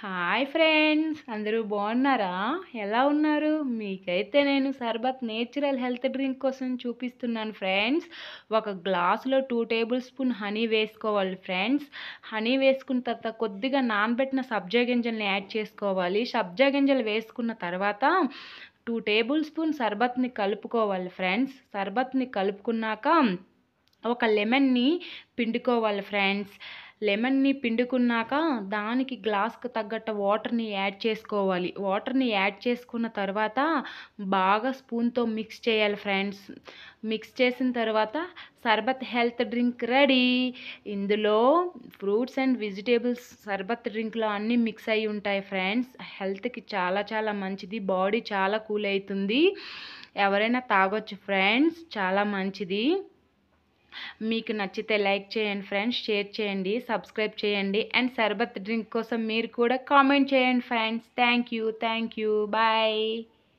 hi friends అందరూ బాగున్నారా ఎలా ఉన్నారు మీకైతే నేను సర్బత్ నేచురల్ హెల్త్ డ్రింక్ కోసం చూపిస్తున్నాను ఫ్రెండ్స్ ఒక గ్లాసులో టూ టేబుల్ స్పూన్ హనీ వేసుకోవాలి ఫ్రెండ్స్ హనీ వేసుకున్న తర్వాత కొద్దిగా నానబెట్టిన సబ్జా గింజల్ని యాడ్ చేసుకోవాలి సబ్జా గింజలు వేసుకున్న తర్వాత టూ టేబుల్ స్పూన్ సర్బత్ని కలుపుకోవాలి ఫ్రెండ్స్ సర్బత్ని కలుపుకున్నాక ఒక లెమన్ని పిండుకోవాలి ఫ్రెండ్స్ లెమన్ని పిండుకున్నాక దానికి గ్లాస్కి తగ్గట్టు వాటర్ని యాడ్ చేసుకోవాలి వాటర్ని యాడ్ చేసుకున్న తర్వాత బాగా స్పూన్తో మిక్స్ చేయాలి ఫ్రెండ్స్ మిక్స్ చేసిన తర్వాత సర్బత్ హెల్త్ డ్రింక్ రెడీ ఇందులో ఫ్రూట్స్ అండ్ వెజిటేబుల్స్ సర్బత్ డ్రింక్లో అన్నీ మిక్స్ అయి ఉంటాయి ఫ్రెండ్స్ హెల్త్కి చాలా చాలా మంచిది బాడీ చాలా కూల్ అవుతుంది ఎవరైనా తాగొచ్చు ఫ్రెండ్స్ చాలా మంచిది మీకు నచ్చితే లైక్ చేయండి ఫ్రెండ్స్ షేర్ చేయండి సబ్స్క్రైబ్ చేయండి అండ్ సర్బత్ డ్రింక్ కోసం మీరు కూడా కామెంట్ చేయండి friends thank you thank you bye